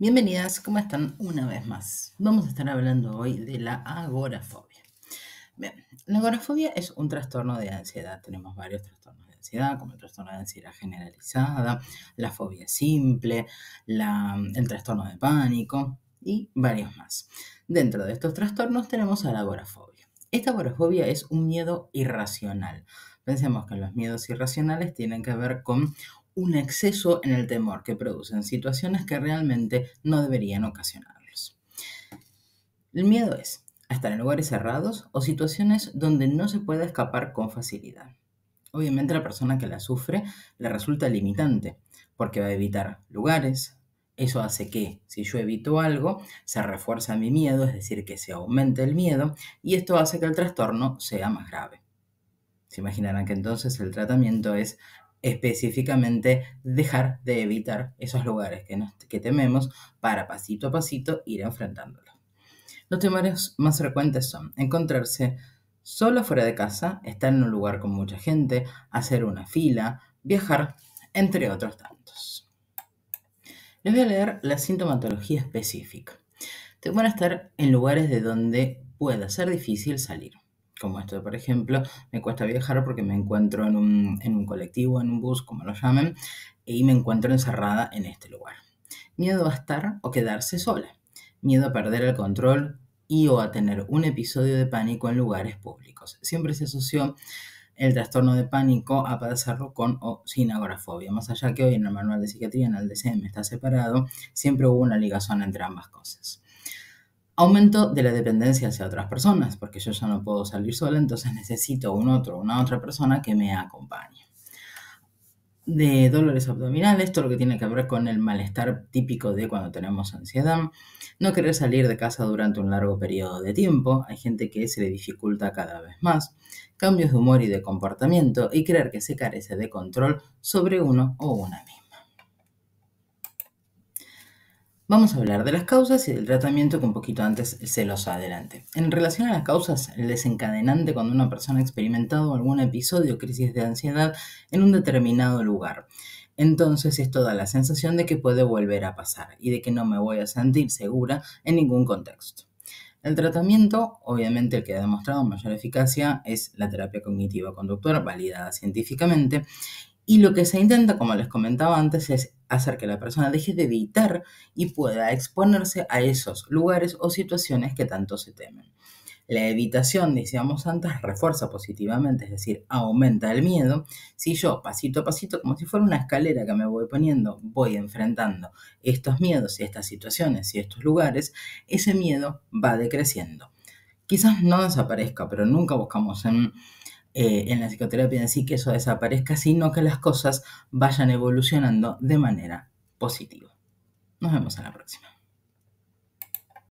Bienvenidas, ¿cómo están? Una vez más. Vamos a estar hablando hoy de la agorafobia. Bien, la agorafobia es un trastorno de ansiedad. Tenemos varios trastornos de ansiedad, como el trastorno de ansiedad generalizada, la fobia simple, el trastorno de pánico y varios más. Dentro de estos trastornos tenemos a la agorafobia. Esta agorafobia es un miedo irracional. Pensemos que los miedos irracionales tienen que ver con un exceso en el temor que producen situaciones que realmente no deberían ocasionarlos. El miedo es estar en lugares cerrados o situaciones donde no se puede escapar con facilidad. Obviamente la persona que la sufre le resulta limitante, porque va a evitar lugares, eso hace que si yo evito algo, se refuerza mi miedo, es decir, que se aumente el miedo, y esto hace que el trastorno sea más grave. Se imaginarán que entonces el tratamiento es específicamente dejar de evitar esos lugares que, tememos para pasito a pasito ir enfrentándolos. Los temores más frecuentes son encontrarse solo fuera de casa, estar en un lugar con mucha gente, hacer una fila, viajar, entre otros tantos. Les voy a leer la sintomatología específica. Te a estar en lugares de donde pueda ser difícil salir como esto, por ejemplo, me cuesta viajar porque me encuentro en un, colectivo, en un bus, como lo llamen, y me encuentro encerrada en este lugar. Miedo a estar o quedarse sola. Miedo a perder el control y o a tener un episodio de pánico en lugares públicos. Siempre se asoció el trastorno de pánico a padecerlo con o sin agorafobia. Más allá que hoy en el manual de psiquiatría, en el DCM está separado, siempre hubo una ligazón entre ambas cosas. Aumento de la dependencia hacia otras personas, porque yo ya no puedo salir sola, entonces necesito un otro, una otra persona que me acompañe. De dolores abdominales, todo lo que tiene que ver con el malestar típico de cuando tenemos ansiedad. No querer salir de casa durante un largo periodo de tiempo. Hay gente que se le dificulta cada vez más. Cambios de humor y de comportamiento y creer que se carece de control sobre uno o una misma. Vamos a hablar de las causas y del tratamiento que un poquito antes se los adelante. En relación a las causas, el desencadenante cuando una persona ha experimentado algún episodio o crisis de ansiedad en un determinado lugar. Entonces esto da la sensación de que puede volver a pasar y de que no me voy a sentir segura en ningún contexto. El tratamiento, obviamente el que ha demostrado mayor eficacia, es la terapia cognitiva conductual validada científicamente y lo que se intenta, como les comentaba antes, es hacer que la persona deje de evitar y pueda exponerse a esos lugares o situaciones que tanto se temen. La evitación, decíamos antes, refuerza positivamente, es decir, aumenta el miedo. Si yo pasito a pasito, como si fuera una escalera que me voy poniendo, voy enfrentando estos miedos y estas situaciones y estos lugares, ese miedo va decreciendo. Quizás no desaparezca, pero nunca buscamos en eh, en la psicoterapia en sí que eso desaparezca, sino que las cosas vayan evolucionando de manera positiva. Nos vemos en la próxima.